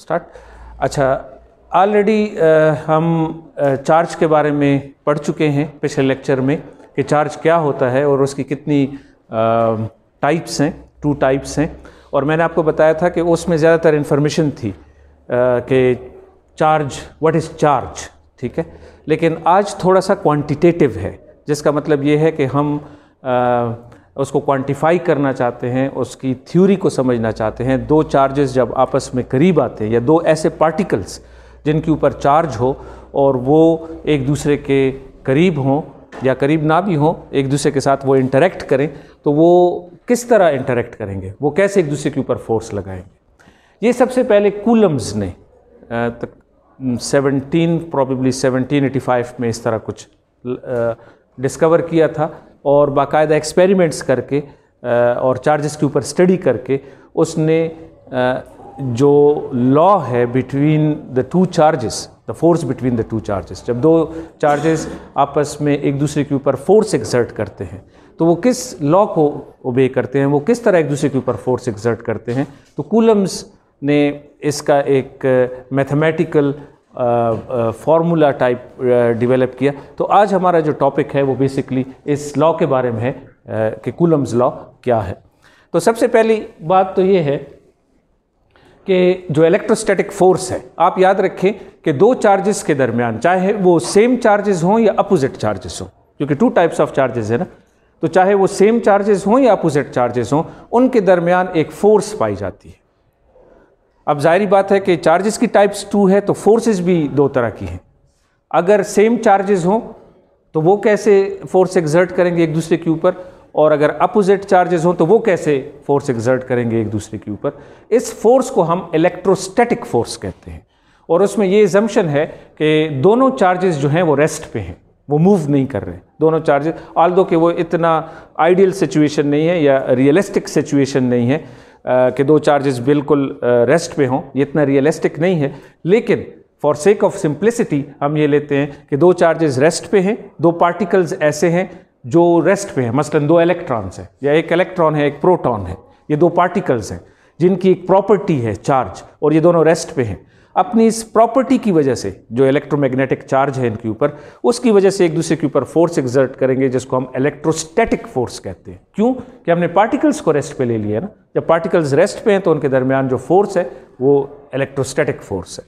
Start अच्छा already uh, हम charge uh, के बारे में पढ़ चुके हैं पिछले लेक्चर में कि चार्ज क्या होता है और उसकी कितनी टाइप्स uh, हैं टू टाइप्स हैं और मैंने आपको बताया था कि उसमें ज़्यादातर इन्फॉर्मेशन थी कि चार्ज व्हाट इज़ चार्ज ठीक है लेकिन आज थोड़ा सा क्वांटिटेटिव है जिसका मतलब ये है कि हम उसको क्वांटिफाई करना चाहते हैं उसकी थ्योरी को समझना चाहते हैं दो चार्जेस जब आपस में करीब आते हैं या दो ऐसे पार्टिकल्स जिनके ऊपर चार्ज हो और वो एक दूसरे के करीब हों या करीब ना भी हों एक दूसरे के साथ वो इंटरेक्ट करें तो वो किस तरह इंटरेक्ट करेंगे वो कैसे एक दूसरे के ऊपर फोर्स लगाएंगे ये सबसे पहले कूलम्स ने तक सेवनटीन प्रॉबली सेवनटीन एटी में इस तरह कुछ डिस्कवर किया था और बाकायदा एक्सपेरिमेंट्स करके और चार्जेस के ऊपर स्टडी करके उसने जो लॉ है between the two charges the force between the two charges जब दो चार्जेस आपस में एक दूसरे के ऊपर फोर्स एक्सर्ट करते हैं तो वो किस लॉ को ओबे करते हैं वो किस तरह एक दूसरे के ऊपर फोर्स एक्सर्ट करते हैं तो कूलम्स ने इसका एक मैथमेटिकल फॉर्मूला टाइप डेवलप किया तो आज हमारा जो टॉपिक है वो बेसिकली इस लॉ के बारे में है कि कूलम्स लॉ क्या है तो सबसे पहली बात तो ये है कि जो इलेक्ट्रोस्टैटिक फोर्स है आप याद रखें कि दो चार्जेस के दरमियान चाहे वो सेम चार्जेस हों या अपोजिट चार्जेस हों क्योंकि टू टाइप्स ऑफ चार्जेस है ना तो चाहे वो सेम चार्जेस हों या अपोजिट चार्जेस हों उनके दरमियान एक फोर्स पाई जाती है अब जाहिर बात है कि चार्जेस की टाइप्स टू है तो फोर्सेस भी दो तरह की हैं अगर सेम चार्जेस हों तो वो कैसे फोर्स एग्जर्ट करेंगे एक दूसरे के ऊपर और अगर अपोजिट चार्जेस हों तो वो कैसे फोर्स एग्जर्ट करेंगे एक दूसरे के ऊपर इस फोर्स को हम इलेक्ट्रोस्टैटिक फोर्स कहते हैं और उसमें ये जम्पन है कि दोनों चार्जेस जो हैं वो रेस्ट पे हैं वो मूव नहीं कर रहे दोनों चार्जेस आल दो कि वो इतना आइडियल सिचुएशन नहीं है या रियलिस्टिक सिचुएशन नहीं है कि दो चार्जेस बिल्कुल रेस्ट पे हों ये इतना रियलिस्टिक नहीं है लेकिन फॉर सेक ऑफ सिंप्लिसिटी हम ये लेते हैं कि दो चार्जेस रेस्ट पे हैं दो पार्टिकल्स ऐसे हैं जो रेस्ट पे हैं मसलन दो इलेक्ट्रॉन्स हैं या एक इलेक्ट्रॉन है एक प्रोटॉन है ये दो पार्टिकल्स हैं जिनकी एक प्रॉपर्टी है चार्ज और ये दोनों रेस्ट पे हैं अपनी इस प्रॉपर्टी की वजह से जो इलेक्ट्रोमैग्नेटिक चार्ज है इनके ऊपर उसकी वजह से एक दूसरे के ऊपर फोर्स एग्जर्ट करेंगे जिसको हम इलेक्ट्रोस्टैटिक फोर्स कहते हैं क्यों कि हमने पार्टिकल्स को रेस्ट पे ले लिया ना जब पार्टिकल्स रेस्ट पे हैं तो उनके दरमियान जो फोर्स है वो इलेक्ट्रोस्टैटिक फोर्स है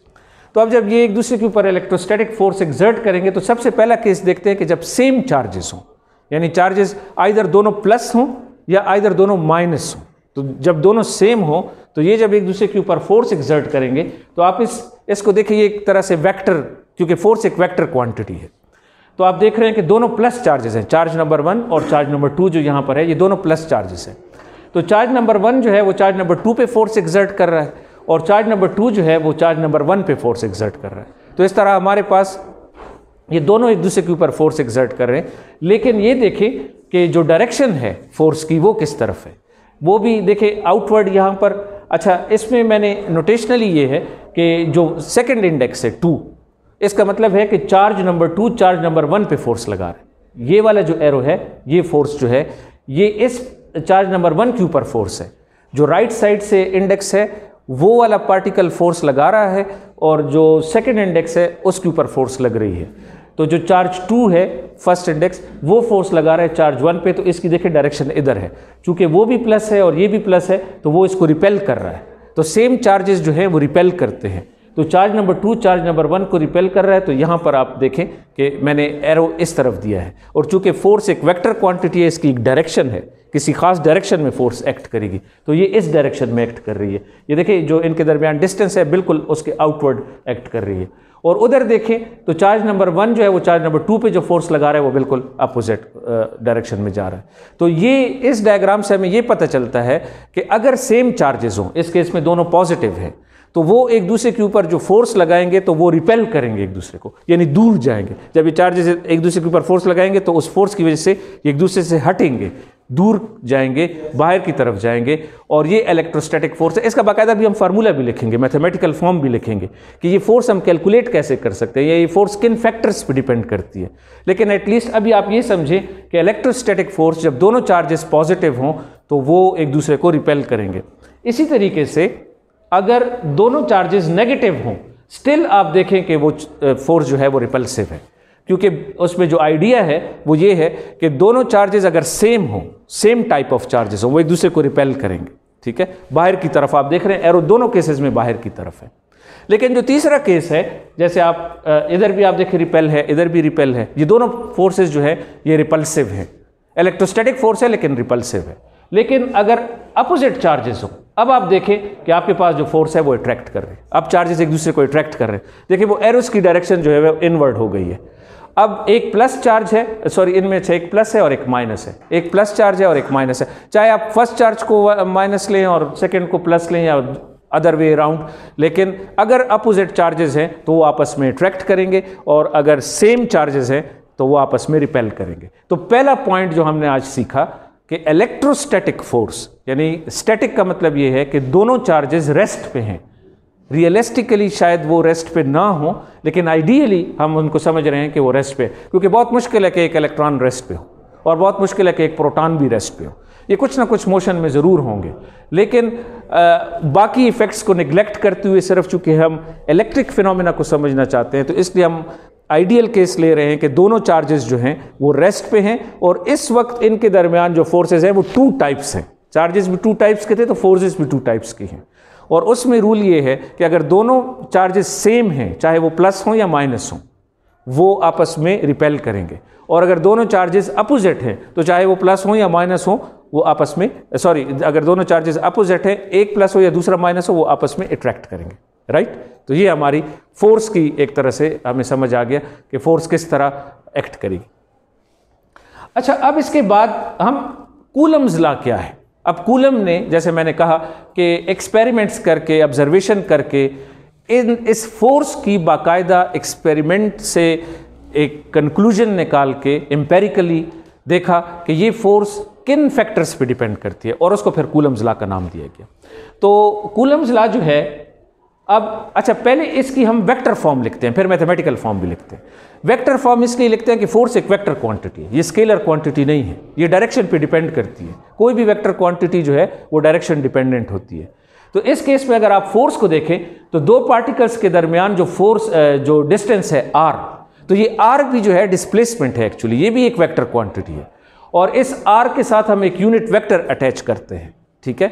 तो अब जब ये एक दूसरे के ऊपर इलेक्ट्रोस्टैटिक फोर्स एग्जर्ट करेंगे तो सबसे पहला केस देखते हैं कि जब सेम चार्जेस हों यानी चार्जेस आइधर दोनों प्लस हों या आइधर दोनों माइनस हों तो जब दोनों सेम हो तो ये जब एक दूसरे के ऊपर फोर्स एग्जर्ट करेंगे तो आप इस इसको देखिए एक तरह से वेक्टर क्योंकि फोर्स एक वेक्टर क्वांटिटी है तो आप देख रहे हैं कि दोनों प्लस चार्जेस हैं चार्ज नंबर वन और चार्ज नंबर टू जो यहाँ पर है ये दोनों प्लस चार्जेस हैं तो चार्ज नंबर वन जो है वो चार्ज नंबर टू पे फोर्स एग्जर्ट कर रहा है और चार्ज नंबर टू जो है वो चार्ज नंबर वन पे फोर्स एग्जर्ट कर रहा है तो इस तरह हमारे पास ये दोनों एक दूसरे के ऊपर फोर्स एग्जर्ट कर रहे हैं लेकिन ये देखें कि जो डायरेक्शन है फोर्स की वो किस तरफ है वो भी देखे आउटवर्ड यहाँ पर अच्छा इसमें मैंने नोटेशनली ये है कि जो सेकंड इंडेक्स है टू इसका मतलब है कि charge number two charge number one पे फोर्स लगा रहे ये वाला जो एरो है ये फोर्स जो है ये इस चार्ज नंबर वन के ऊपर फोर्स है जो राइट right साइड से इंडेक्स है वो वाला पार्टिकल फोर्स लगा रहा है और जो सेकंड इंडेक्स है उसके ऊपर फोर्स लग रही है तो जो चार्ज टू है फर्स्ट इंडेक्स वो फोर्स लगा रहा है चार्ज वन पे तो इसकी देखिए डायरेक्शन इधर है चूंकि वो भी प्लस है और ये भी प्लस है तो वो इसको रिपेल कर रहा है तो सेम चार्जेस जो है वो रिपेल करते हैं तो charge number two charge number one को रिपेल कर रहा है तो यहाँ पर आप देखें कि मैंने एरो इस तरफ दिया है और चूंकि फोर्स एक वेक्टर क्वांटिटी है इसकी एक डायरेक्शन है किसी खास डायरेक्शन में फोर्स एक्ट करेगी तो ये इस डायरेक्शन में एक्ट कर रही है ये देखिए जो इनके दरमियान डिस्टेंस है बिल्कुल उसके आउटवर्ड एक्ट कर रही है और उधर देखें तो चार्ज नंबर वन जो है वो चार्ज नंबर टू पे जो फोर्स लगा रहा है वो बिल्कुल अपोजिट डायरेक्शन में जा रहा है तो ये इस डायग्राम से हमें ये पता चलता है कि अगर सेम चार्जेस हों इस केस में दोनों पॉजिटिव हैं तो वो एक दूसरे के ऊपर जो फोर्स लगाएंगे तो वो रिपेल करेंगे एक दूसरे को यानी दूर जाएंगे जब ये चार्जेस एक दूसरे के ऊपर फोर्स लगाएंगे तो उस फोर्स की वजह से एक दूसरे से हटेंगे दूर जाएंगे बाहर की तरफ जाएंगे और ये इलेक्ट्रोस्टैटिक फोर्स है इसका बाकायदा भी हम फार्मूला भी लिखेंगे मैथमेटिकल फॉर्म भी लिखेंगे कि ये फोर्स हम कैलकुलेट कैसे कर सकते हैं या ये फोर्स किन फैक्टर्स पर डिपेंड करती है लेकिन एटलीस्ट अभी आप ये समझें कि इलेक्ट्रोस्टैटिक फोर्स जब दोनों चार्जेस पॉजिटिव हों तो वो एक दूसरे को रिपेल करेंगे इसी तरीके से अगर दोनों चार्जेस नेगेटिव हों स्टिल आप देखें कि वो फोर्स जो है वो रिपल्सिव है क्योंकि उसमें जो आइडिया है वो ये है कि दोनों चार्जेस अगर सेम हो सेम टाइप ऑफ चार्जेस हो वो एक दूसरे को रिपेल करेंगे ठीक है बाहर की तरफ आप देख रहे हैं एरो दोनों केसेस में बाहर की तरफ है लेकिन जो तीसरा केस है जैसे आप इधर भी आप देखें रिपेल है इधर भी रिपेल है ये दोनों फोर्सेज जो है ये रिपल्सिव है इलेक्ट्रोस्टैटिक फोर्स है लेकिन रिपल्सिव है लेकिन अगर अपोजिट चार्जेस हो अब आप देखें कि आपके पास जो फोर्स है वो अट्रैक्ट कर रहे हैं अब चार्जेस एक दूसरे को अट्रैक्ट कर रहे हैं देखिए वो एरोस की डायरेक्शन जो है वो इनवर्ड हो गई है अब एक प्लस चार्ज है सॉरी इनमें से एक प्लस है और एक माइनस है एक प्लस चार्ज है और एक माइनस है चाहे आप फर्स्ट चार्ज को माइनस uh, लें और सेकेंड को प्लस लें या अदर वे अराउंड लेकिन अगर अपोजिट चार्जेस हैं तो वो आपस में अट्रैक्ट करेंगे और अगर सेम चार्जेस हैं तो वो आपस में रिपेल करेंगे तो पहला पॉइंट जो हमने आज सीखा कि इलेक्ट्रोस्टैटिक फोर्स यानी स्टैटिक का मतलब ये है कि दोनों चार्जेस रेस्ट पे हैं रियलिस्टिकली शायद वो रेस्ट पे ना हो लेकिन आइडियली हम उनको समझ रहे हैं कि वो रेस्ट पे क्योंकि बहुत मुश्किल है कि एक इलेक्ट्रॉन रेस्ट पे हो और बहुत मुश्किल है कि एक प्रोटॉन भी रेस्ट पे हो ये कुछ ना कुछ मोशन में ज़रूर होंगे लेकिन आ, बाकी इफ़ेक्ट्स को निगलेक्ट करते हुए सिर्फ चूँकि हम इलेक्ट्रिक फिनोमेना को समझना चाहते हैं तो इसलिए हम आइडियल केस ले रहे हैं कि दोनों चार्जेस जो हैं वो रेस्ट पे हैं और इस वक्त इनके दरमियान जो फोर्सेज हैं वो टू टाइप्स हैं चार्जेस भी टू टाइप्स के थे तो फोर्सेज भी टू टाइप्स के हैं और उसमें रूल ये है कि अगर दोनों चार्जेस सेम हैं चाहे वो प्लस हों या माइनस हों वो आपस में रिपेल करेंगे और अगर दोनों चार्जेस अपोजिट हैं तो चाहे वो प्लस हों या माइनस हों वो आपस में सॉरी अगर दोनों चार्जेस अपोजिट हैं एक प्लस हो या दूसरा माइनस हो वो आपस में अट्रैक्ट करेंगे राइट right? तो ये हमारी फोर्स की एक तरह से हमें समझ आ गया कि फोर्स किस तरह एक्ट करेगी अच्छा अब इसके बाद हम कूलम्स ला क्या है अब कूलम ने जैसे मैंने कहा कि एक्सपेरिमेंट्स करके ऑब्जर्वेशन करके इन इस फोर्स की बाकायदा एक्सपेरिमेंट से एक कंक्लूजन निकाल के एम्पेरिकली देखा कि ये फोर्स किन फैक्टर्स पे डिपेंड करती है और उसको फिर कूलम्स ला का नाम दिया गया तो कूलम्स ला जो है अब अच्छा पहले इसकी हम वेक्टर फॉर्म लिखते हैं फिर मैथमेटिकल फॉर्म भी लिखते हैं वेक्टर फॉर्म इसलिए लिखते हैं कि फोर्स एक वेक्टर क्वांटिटी है ये स्केलर क्वांटिटी नहीं है ये डायरेक्शन पे डिपेंड करती है कोई भी वेक्टर क्वांटिटी जो है वो डायरेक्शन डिपेंडेंट होती है तो इस केस में अगर आप फोर्स को देखें तो दो पार्टिकल्स के दरमियान जो फोर्स जो डिस्टेंस है आर तो ये आर भी जो है डिस्प्लेसमेंट है एक्चुअली ये भी एक वैक्टर क्वांटिटी है और इस आर के साथ हम एक यूनिट वैक्टर अटैच करते हैं ठीक है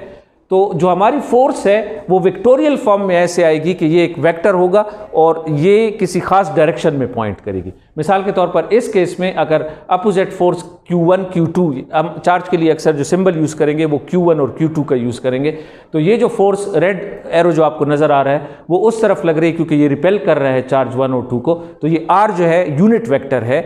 तो जो हमारी फोर्स है वो विक्टोरियल फॉर्म में ऐसे आएगी कि ये एक वेक्टर होगा और ये किसी खास डायरेक्शन में पॉइंट करेगी मिसाल के तौर पर इस केस में अगर अपोजिट फोर्स Q1, Q2 हम चार्ज के लिए अक्सर जो सिंबल यूज़ करेंगे वो Q1 और Q2 का यूज़ करेंगे तो ये जो फोर्स रेड एरो जो आपको नज़र आ रहा है वो उस तरफ लग रही है क्योंकि ये रिपेल कर रहा है चार्ज वन और टू को तो ये आर जो है यूनिट वैक्टर है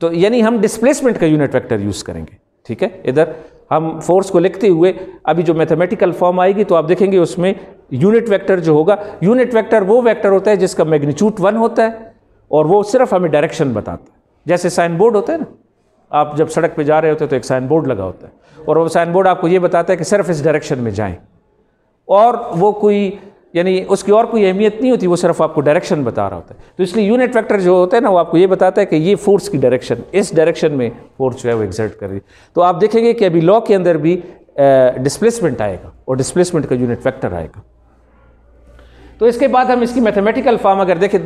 तो यानी हम डिस्प्लेसमेंट का यूनिट वैक्टर यूज़ करेंगे ठीक है इधर हम फोर्स को लिखते हुए अभी जो मैथमेटिकल फॉर्म आएगी तो आप देखेंगे उसमें यूनिट वेक्टर जो होगा यूनिट वेक्टर वो वेक्टर होता है जिसका मैग्नीच्यूट वन होता है और वो सिर्फ हमें डायरेक्शन बताता है जैसे साइन बोर्ड होता है ना आप जब सड़क पे जा रहे होते हैं तो एक साइन बोर्ड लगा होता है और वो साइन बोर्ड आपको ये बताता है कि सिर्फ इस डायरेक्शन में जाएं और वो कोई यानी उसकी और कोई अहमियत नहीं होती वो सिर्फ आपको डायरेक्शन बता रहा होता है तो इसलिए यूनिट वेक्टर जो होता है ना वो आपको ये बताता है कि ये फोर्स की डायरेक्शन इस डायरेक्शन में फोर्स जो है वो एग्जर्ट कर रही है तो आप देखेंगे कि अभी लॉ के अंदर भी डिस्प्लेसमेंट आएगा और डिस्प्लेसमेंट का यूनिट फैक्टर आएगा तो इसके बाद हम इसकी मैथमेटिकल फॉर्म अगर देखें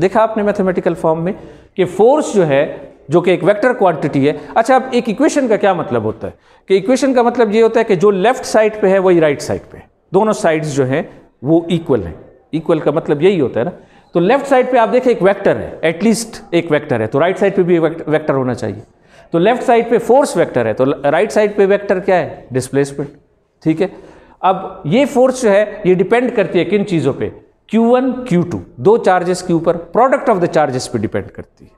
देखा आपने मैथमेटिकल फॉर्म में कि फोर्स जो है जो कि एक वेक्टर क्वांटिटी है अच्छा अब एक इक्वेशन का क्या मतलब होता है कि इक्वेशन का मतलब ये होता है कि जो लेफ्ट साइड पे है वही राइट साइड पे है दोनों साइड्स जो हैं वो इक्वल है इक्वल का मतलब यही होता है ना तो लेफ्ट साइड पे आप देखें एक वेक्टर है एटलीस्ट एक वेक्टर है तो राइट साइड पे भी एक वेक्टर होना चाहिए तो लेफ्ट साइड पे फोर्स वेक्टर है तो राइट साइड पे वेक्टर क्या है डिस्प्लेसमेंट ठीक है अब ये फोर्स जो है ये डिपेंड करती है किन चीज़ों पे Q1, Q2 दो चार्जेस के ऊपर प्रोडक्ट ऑफ द चार्जेस पे डिपेंड करती है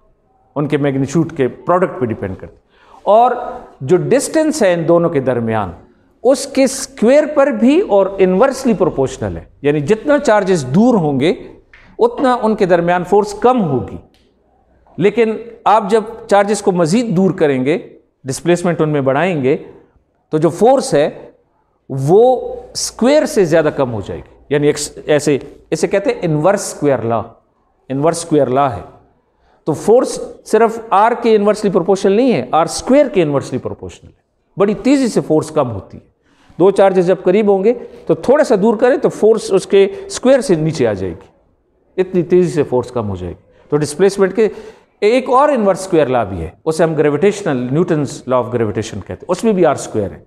उनके मैग्नीट्यूड के प्रोडक्ट पे डिपेंड करती है और जो डिस्टेंस है इन दोनों के दरमियान उसके स्क्वेयर पर भी और इन्वर्सली प्रोपोर्शनल है यानी जितना चार्जेस दूर होंगे उतना उनके दरमियान फोर्स कम होगी लेकिन आप जब चार्जेस को मज़ीद दूर करेंगे डिस्प्लेसमेंट उनमें बढ़ाएंगे तो जो फोर्स है वो स्क्वेयर से ज़्यादा कम हो जाएगी यानी ऐसे इसे कहते हैं inverse square law inverse square law है तो फोर्स सिर्फ आर के इन्वर्सली प्रोपोर्शनल नहीं है आर स्क्वेयर के इन्वर्सली प्रोपोर्शनल है बड़ी तेज़ी से फोर्स कम होती है दो चार्जेस जब करीब होंगे तो थोड़ा सा दूर करें तो फोर्स उसके स्क्वायर से नीचे आ जाएगी इतनी तेज़ी से फोर्स कम हो जाएगी तो डिस्प्लेसमेंट के एक और इन्वर्स स्क्वायर लॉ भी है उसे हम gravitational Newton's law of gravitation कहते हैं उसमें भी आर स्क्वायर है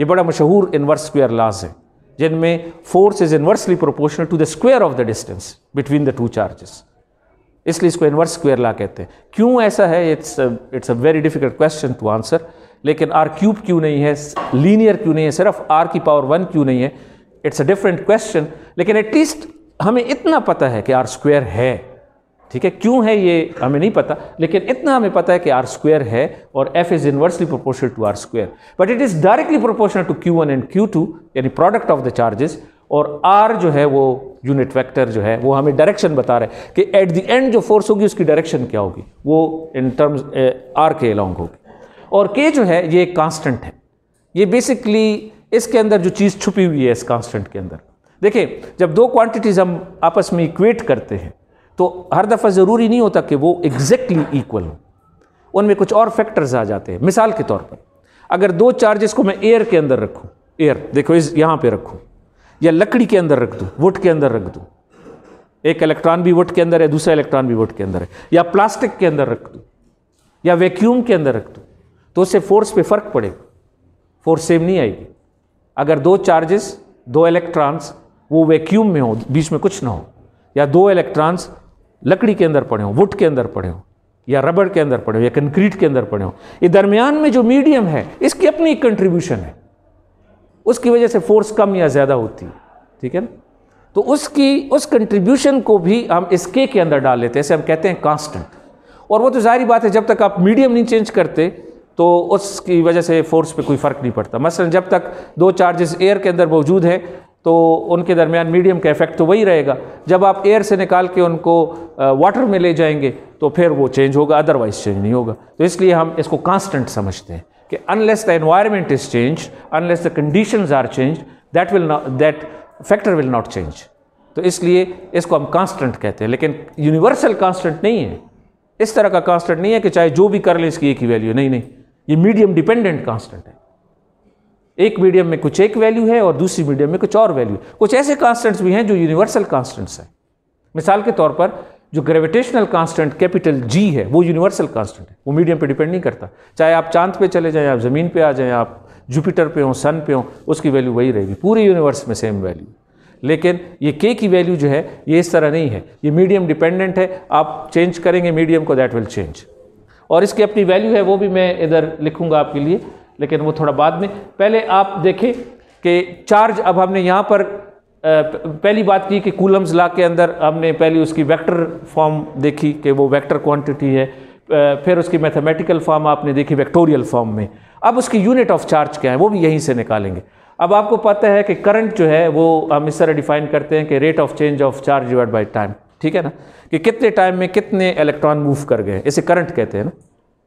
ये बड़ा मशहूर इन्वर्स स्क्वायर लॉज है जिनमें force is inversely proportional to the square of the distance between the two charges इसलिए इसको इन्वर्स स्क्वायर लॉ कहते हैं क्यों ऐसा है it's it's a very difficult question to answer लेकिन आर क्यूब क्यों नहीं है लीनियर क्यों नहीं है सिर्फ आर की पावर वन क्यों नहीं है इट्स अ डिफरेंट क्वेश्चन लेकिन एटलीस्ट हमें इतना पता है कि आर स्क्वेयर है ठीक है क्यों है ये हमें नहीं पता लेकिन इतना हमें पता है कि आर स्क्वेयर है और F is inversely proportional to R square but it is directly proportional to Q one and Q two यानी प्रोडक्ट ऑफ द चार्जेस और आर जो है वो यूनिट वेक्टर जो है वो हमें डायरेक्शन बता रहे हैं कि एट द एंड जो फोर्स होगी उसकी डायरेक्शन क्या होगी वो इन टर्म्स आर के अलॉन्ग होगी और के जो है ये एक कांस्टेंट है ये बेसिकली इसके अंदर जो चीज़ छुपी हुई है इस कांस्टेंट के अंदर देखिए जब दो क्वांटिटीज़ हम आपस में इक्वेट करते हैं तो हर दफ़ा ज़रूरी नहीं होता कि वो एग्जैक्टली इक्वल हो उनमें कुछ और फैक्टर्स आ जाते हैं मिसाल के तौर पर अगर दो चार्जेस को मैं एयर के अंदर रखूँ एयर देखो इस यहाँ पर रखूँ या लकड़ी के अंदर रख दूँ वुड के अंदर रख दूँ एक इलेक्ट्रॉन भी वुड के अंदर है दूसरा इलेक्ट्रॉन भी वुड के अंदर है या प्लास्टिक के अंदर रख दूँ या वैक्यूम के अंदर रख दूँ तो उससे फोर्स पे फर्क पड़ेगा फोर्स सेम नहीं आएगी अगर दो चार्जेस दो इलेक्ट्रॉन्स वो वैक्यूम में हो बीच में कुछ ना हो या दो इलेक्ट्रॉन्स लकड़ी के अंदर पड़े हों वुड के अंदर पड़े हों या रबड़ के अंदर पड़े हों या कंक्रीट के अंदर पड़े हो ये दरमियान में जो मीडियम है इसकी अपनी एक कंट्रीब्यूशन है उसकी वजह से फोर्स कम या ज़्यादा होती है ठीक है ना तो उसकी उस कंट्रीब्यूशन को भी हम इसके के अंदर डाल लेते हैं ऐसे हम कहते हैं कांस्टेंट और वो तो जाहिर बात है जब तक आप मीडियम नहीं चेंज करते तो उसकी वजह से फोर्स पे कोई फ़र्क नहीं पड़ता मसलन जब तक दो चार्जेस एयर के अंदर मौजूद हैं तो उनके दरमियान मीडियम का इफेक्ट तो वही रहेगा जब आप एयर से निकाल के उनको वाटर में ले जाएंगे तो फिर वो चेंज होगा अदरवाइज चेंज नहीं होगा तो इसलिए हम इसको कांस्टेंट समझते हैं कि unless the environment is change unless the condition are change that will not that factor will not change तो इसलिए इसको हम कांस्टेंट कहते हैं लेकिन यूनिवर्सल कांस्टेंट नहीं है इस तरह का कांस्टेंट नहीं है कि चाहे जो भी कर लें इसकी एक ही वैल्यू नहीं नहीं ये मीडियम डिपेंडेंट कांस्टेंट है एक मीडियम में कुछ एक वैल्यू है और दूसरी मीडियम में कुछ और वैल्यू है कुछ ऐसे कांस्टेंट्स भी हैं जो यूनिवर्सल कांस्टेंट्स हैं मिसाल के तौर पर जो ग्रेविटेशनल कांस्टेंट कैपिटल जी है वो यूनिवर्सल कांस्टेंट है वो मीडियम पे डिपेंड नहीं करता चाहे आप चांद पे चले जाएं आप ज़मीन पे आ जाएं आप जुपिटर पे हों सन पे हों उसकी वैल्यू वही रहेगी पूरे यूनिवर्स में सेम वैल्यू लेकिन ये के की वैल्यू जो है ये इस तरह नहीं है ये मीडियम डिपेंडेंट है आप चेंज करेंगे मीडियम को दैट विल चेंज और इसकी अपनी वैल्यू है वो भी मैं इधर लिखूँगा आपके लिए लेकिन वो थोड़ा बाद में पहले आप देखें कि चार्ज अब हमने यहाँ पर पहली बात की कि कूलम्स ला के अंदर हमने पहली उसकी वेक्टर फॉर्म देखी कि वो वेक्टर क्वांटिटी है फिर उसकी मैथमेटिकल फॉर्म आपने देखी वेक्टोरियल फॉर्म में अब उसकी यूनिट ऑफ चार्ज क्या है वो भी यहीं से निकालेंगे अब आपको पता है कि करंट जो है वो हम इस तरह डिफाइन करते हैं कि rate of change of charge divide by time ठीक है ना कि कितने टाइम में कितने इलेक्ट्रॉन मूव कर गए इसे करंट कहते हैं ना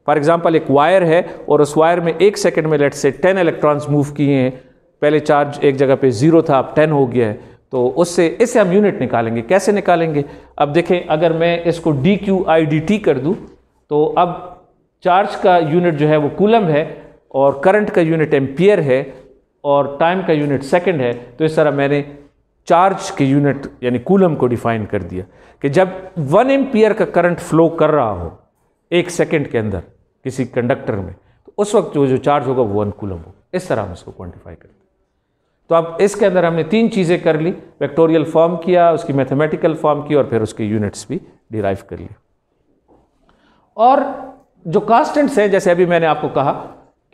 फॉर एग्जाम्पल एक वायर है और उस वायर में एक सेकेंड में लेट से टेन इलेक्ट्रॉन्स मूव किए हैं पहले चार्ज एक जगह पे ज़ीरो था अब टेन हो गया है तो उससे इसे हम यूनिट निकालेंगे कैसे निकालेंगे अब देखें अगर मैं इसको D Q I D T कर दूँ तो अब चार्ज का यूनिट जो है वो कूलम है और करंट का यूनिट एम्पियर है और टाइम का यूनिट सेकंड है तो इस तरह मैंने चार्ज के यूनिट यानी कूलम को डिफाइन कर दिया कि जब वन एम्पियर का करंट फ्लो कर रहा हो एक सेकेंड के अंदर किसी कंडक्टर में तो उस वक्त जो जो चार्ज होगा वो वन कूलम होगा इस तरह हम इसको क्वान्टिफाई करते तो अब इसके अंदर हमने तीन चीज़ें कर ली वेक्टोरियल फॉर्म किया उसकी मैथमेटिकल फॉर्म की और फिर उसके यूनिट्स भी डिराइव कर लिए और जो कांस्टेंट्स हैं जैसे अभी मैंने आपको कहा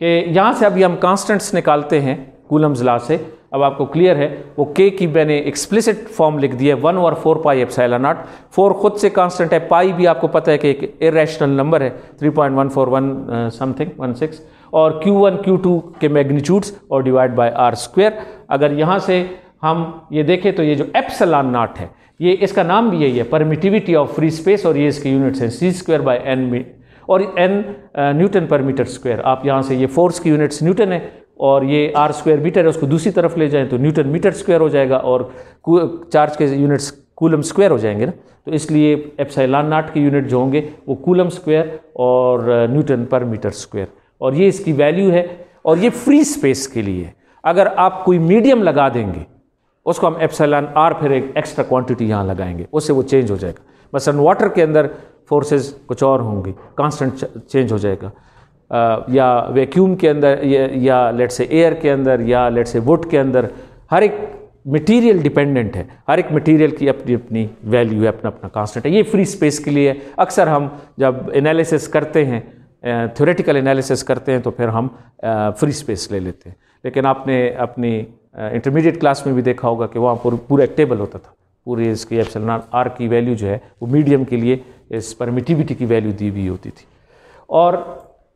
कि यहाँ से अभी हम कांस्टेंट्स निकालते हैं कूलम्स ला से अब आपको क्लियर है वो के की मैंने एक्सप्लिसिट फॉर्म लिख दिया है वन और four pi epsilon naught four खुद से कांस्टेंट है पाई भी आपको पता है कि एक इेशनल नंबर है three point one four one something one six और क्यू वन क्यू टू के मैग्नीट्यूड्स और डिवाइड बाय आर स्क्वेयर अगर यहाँ से हम ये देखें तो ये जो एप्सलान नाट है ये इसका नाम भी यही है परमिटिविटी ऑफ फ्री स्पेस और ये इसके यूनिट्स हैं सी स्क्वेयर बाय एन और एन न्यूटन पर मीटर स्क्वायर आप यहाँ से ये फोर्स की यूनिट्स न्यूटन है और ये आर स्क्वायर मीटर है उसको दूसरी तरफ ले जाएँ तो न्यूटन मीटर स्क्वायर हो जाएगा और चार्ज के यूनिट्स कूलम स्क्वायर हो जाएंगे ना तो इसलिए एप्साइलान नाट के यूनिट जो होंगे वो कूलम स्क्वायर और न्यूटन पर मीटर स्क्वायर और ये इसकी वैल्यू है और ये फ्री स्पेस के लिए है अगर आप कोई मीडियम लगा देंगे उसको हम एप्सलान आर फिर एक एक्स्ट्रा क्वांटिटी यहाँ लगाएंगे उससे वो चेंज हो जाएगा मसलन वाटर के अंदर फोर्सेज कुछ और होंगी कांस्टेंट चेंज हो जाएगा या वैक्यूम के अंदर या, लेट से एयर के अंदर या लेट से वुड के अंदर हर एक मटेरियल डिपेंडेंट है हर एक मटेरियल की अपनी अपनी वैल्यू है अपना अपना कांस्टेंट है ये फ्री स्पेस के लिए अक्सर हम जब एनालिसिस करते हैं थ्योरेटिकल एनालिसिस करते हैं तो फिर हम फ्री स्पेस ले लेते हैं लेकिन आपने अपनी इंटरमीडिएट क्लास में भी देखा होगा कि वहाँ पूरा पूरा एक टेबल होता था पूरे इसकी एप्सलनाट आर की वैल्यू जो है वो मीडियम के लिए इस परमिटिविटी की वैल्यू दी हुई होती थी और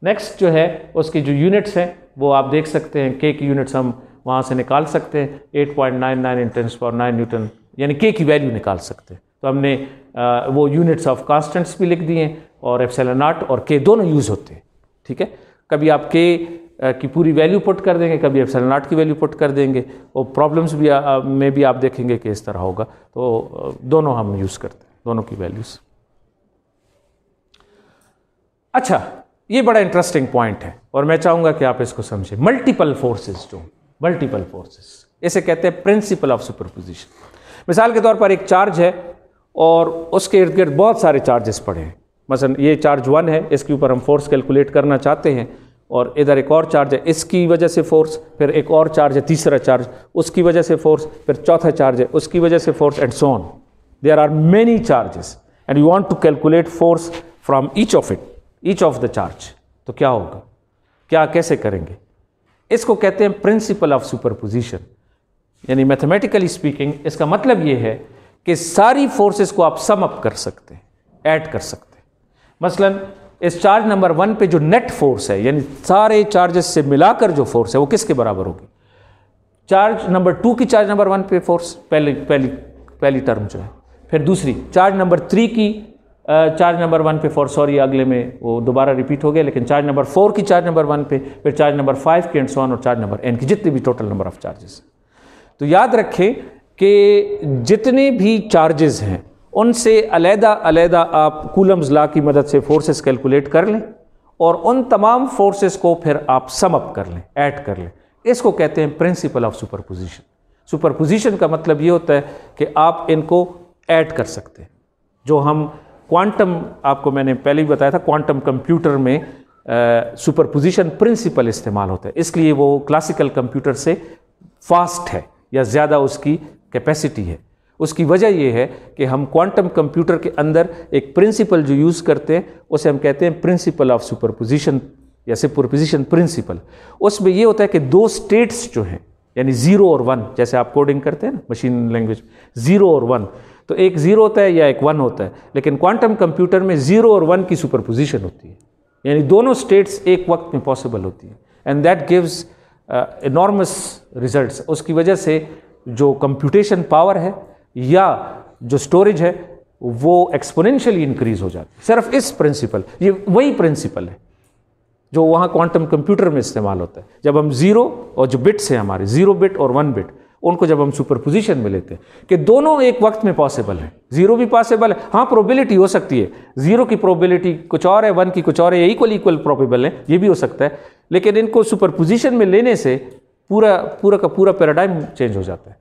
नेक्स्ट जो है उसकी जो यूनिट्स हैं वो आप देख सकते हैं के की यूनिट्स हम वहाँ से निकाल सकते हैं eight point nine nine into tens for nine newton यानी के की वैल्यू निकाल सकते हैं तो हमने वो यूनिट्स ऑफ कांस्टेंट्स भी लिख दिए और एफसेलन आर्ट और के दोनों यूज़ होते हैं ठीक है कभी आप के की पूरी वैल्यू पुट कर देंगे कभी एफसेलन आर्ट की वैल्यू पुट कर देंगे और प्रॉब्लम्स भी आ, में भी आप देखेंगे कि इस तरह होगा तो दोनों हम यूज़ करते हैं दोनों की वैल्यूज़ अच्छा ये बड़ा इंटरेस्टिंग पॉइंट है और मैं चाहूँगा कि आप इसको समझें मल्टीपल फोर्सेस जो मल्टीपल फोर्सेस इसे कहते हैं प्रिंसिपल ऑफ सुपरपोजिशन मिसाल के तौर पर एक चार्ज है और उसके इर्द गिर्द बहुत सारे चार्जेस पड़े हैं मसलन ये चार्ज वन है इसके ऊपर हम फोर्स कैलकुलेट करना चाहते हैं और इधर एक और चार्ज है इसकी वजह से फोर्स फिर एक और चार्ज है तीसरा चार्ज उसकी वजह से फोर्स फिर चौथा चार्ज है उसकी वजह से force and so on there are many charges and you want to calculate force from each of it each of the charge तो क्या होगा क्या कैसे करेंगे इसको कहते हैं प्रिंसिपल ऑफ सुपरपोजिशन यानी मैथमेटिकली स्पीकिंग इसका मतलब यह है कि सारी फोर्सेस को आप सम अप कर सकते हैं ऐड कर सकते हैं मसलन इस चार्ज नंबर वन पे जो नेट फोर्स है यानी सारे चार्जेस से मिलाकर जो फोर्स है वो किसके बराबर होगी चार्ज नंबर टू की चार्ज नंबर वन पे फोर्स पहले पहली पहली टर्म जो है फिर दूसरी चार्ज नंबर थ्री की चार्ज नंबर वन पे फॉर सॉरी अगले में वो दोबारा रिपीट हो गया लेकिन चार्ज नंबर फोर की चार्ज नंबर वन पे फिर चार्ज नंबर फाइव की एंड सोन और चार्ज नंबर एन की जितने भी टोटल नंबर ऑफ चार्जेस तो याद रखें कि जितने भी चार्जेस हैं उनसे अलहदा अलहदा आप कूलम्स ला की मदद से फोर्सेस कैलकुलेट कर लें और उन तमाम फोर्सेस को फिर आप समअप कर लें ऐड कर लें इसको कहते हैं प्रिंसिपल ऑफ सुपरपोजिशन सुपरपोजिशन का मतलब ये होता है कि आप इनको ऐड कर सकते हैं जो हम क्वांटम आपको मैंने पहले भी बताया था क्वांटम कंप्यूटर में सुपरपोजिशन प्रिंसिपल इस्तेमाल होता है इसलिए वो क्लासिकल कंप्यूटर से फास्ट है या ज़्यादा उसकी कैपेसिटी है उसकी वजह यह है कि हम क्वांटम कंप्यूटर के अंदर एक प्रिंसिपल जो यूज़ करते हैं उसे हम कहते हैं प्रिंसिपल ऑफ सुपरपोजिशन या सुपरपोजिशन प्रिंसिपल उसमें यह होता है कि दो स्टेट्स जो हैं यानी ज़ीरो और वन जैसे आप कोडिंग करते हैं ना मशीन लैंग्वेज ज़ीरो और वन तो एक ज़ीरो होता है या एक वन होता है लेकिन क्वांटम कंप्यूटर में ज़ीरो और वन की सुपरपोजिशन होती है यानी दोनों स्टेट्स एक वक्त में पॉसिबल होती है and that gives enormous results उसकी वजह से जो कंप्यूटेशन पावर है या जो स्टोरेज है वो एक्सपोनेंशियली इंक्रीज हो जाती है सिर्फ इस प्रिंसिपल ये वही प्रिंसिपल है जो वहाँ क्वांटम कंप्यूटर में इस्तेमाल होता है जब हम ज़ीरो और जो बिट्स हैं हमारे ज़ीरो बिट और वन बिट उनको जब हम सुपरपोजिशन में लेते हैं कि दोनों एक वक्त में पॉसिबल है ज़ीरो भी पॉसिबल है हाँ प्रोबेबिलिटी हो सकती है ज़ीरो की प्रोबेबिलिटी कुछ और है वन की कुछ और है इक्वल इक्वल प्रोबेबल है ये भी हो सकता है लेकिन इनको सुपरपोजिशन में लेने से पूरा पूरा का पूरा पैराडाइम चेंज हो जाता है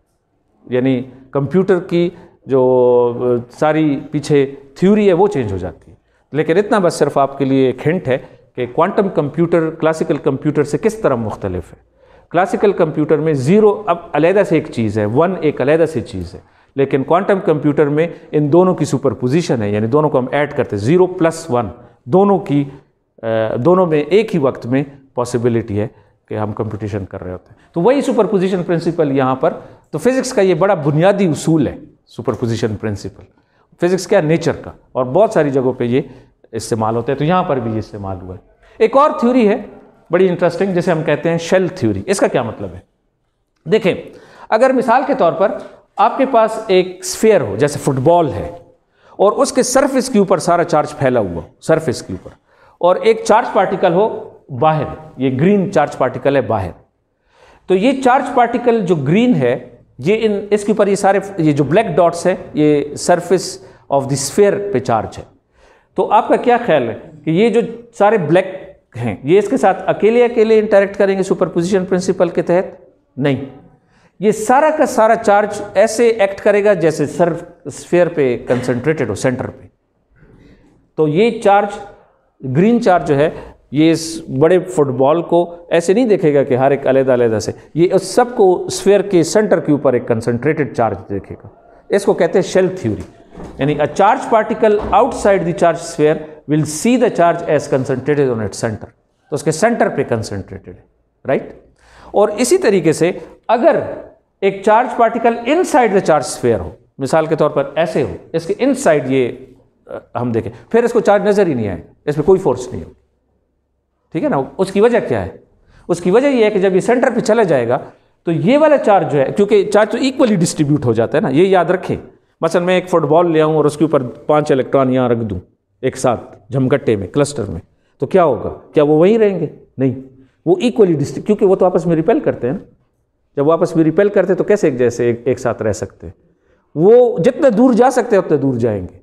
यानी कंप्यूटर की जो सारी पीछे थ्योरी है वो चेंज हो जाती है लेकिन इतना बस सिर्फ आपके लिए एक हिंट है कि क्वांटम कंप्यूटर क्लासिकल कंप्यूटर से किस तरह मुख्तलिफ है क्लासिकल कंप्यूटर में ज़ीरो अब अलहदा से एक चीज़ है वन एक अलहदा से चीज़ है लेकिन क्वांटम कंप्यूटर में इन दोनों की सुपर पोजिशन है यानी दोनों को हम ऐड करते हैं ज़ीरो प्लस वन दोनों की दोनों में एक ही वक्त में पॉसिबिलिटी है कि हम कंप्यूटेशन कर रहे होते हैं तो वही सुपर पोजिशन प्रिंसिपल यहाँ पर तो फिज़िक्स का ये बड़ा बुनियादी उसूल है सुपर पोजिशन प्रिंसिपल फिज़िक्स क्या नेचर का और बहुत सारी जगहों पर ये इस्तेमाल होता है तो यहाँ पर भी ये इस्तेमाल हुआ है एक और थ्योरी है बड़ी इंटरेस्टिंग जिसे हम कहते हैं शेल थ्योरी इसका क्या मतलब है देखें अगर मिसाल के तौर पर आपके पास एक स्फेयर हो जैसे फुटबॉल है और उसके सरफेस के ऊपर सारा चार्ज फैला हुआ सर्फिस सरफेस के ऊपर और एक चार्ज पार्टिकल हो बाहर ये ग्रीन चार्ज पार्टिकल है बाहर तो ये चार्ज पार्टिकल जो ग्रीन है ये इन इसके ऊपर ये सारे ये जो ब्लैक डॉट्स है ये सरफेस ऑफ द स्फेयर पे चार्ज है तो आपका क्या ख्याल है कि ये जो सारे ब्लैक हैं ये इसके साथ अकेले अकेले इंटरेक्ट करेंगे सुपरपोजिशन प्रिंसिपल के तहत नहीं ये सारा का सारा चार्ज ऐसे एक्ट करेगा जैसे सर्व स्फेयर पे कंसंट्रेटेड हो सेंटर पे तो ये चार्ज ग्रीन चार्ज जो है ये इस बड़े फुटबॉल को ऐसे नहीं देखेगा कि हर एक अलहदा अलहदा से ये उस सबको स्फेयर के सेंटर के ऊपर एक कंसंट्रेटेड चार्ज देखेगा इसको कहते हैं शेल थ्योरी यानी a charge particle outside the charge sphere will see the charge as concentrated on it centre तो उसके सेंटर पे कंसनट्रेटेड है राइट और इसी तरीके से अगर एक charge particle inside the charge sphere हो मिसाल के तौर पर ऐसे हो इसके इनसाइड ये हम देखें फिर इसको चार्ज नज़र ही नहीं आए इसमें कोई फोर्स नहीं होगी ठीक है ना उसकी वजह क्या है उसकी वजह यह है कि जब ये सेंटर पे चला जाएगा तो ये वाला चार्ज जो है क्योंकि चार्ज तो इक्वली डिस्ट्रीब्यूट हो जाता है ना ये याद रखें मसल मैं एक फुटबॉल ले आऊँ और उसके ऊपर पांच इलेक्ट्रॉन यहाँ रख दूँ एक साथ झमकट्टे में क्लस्टर में तो क्या होगा क्या वो वहीं रहेंगे नहीं वो इक्वली डिस्ट्रीब्यूट क्योंकि वो तो आपस में रिपेल करते हैं ना जब आपस में रिपेल करते तो कैसे एक जैसे एक, एक साथ रह सकते हैं वो जितने दूर जा सकते हैं उतने दूर जाएंगे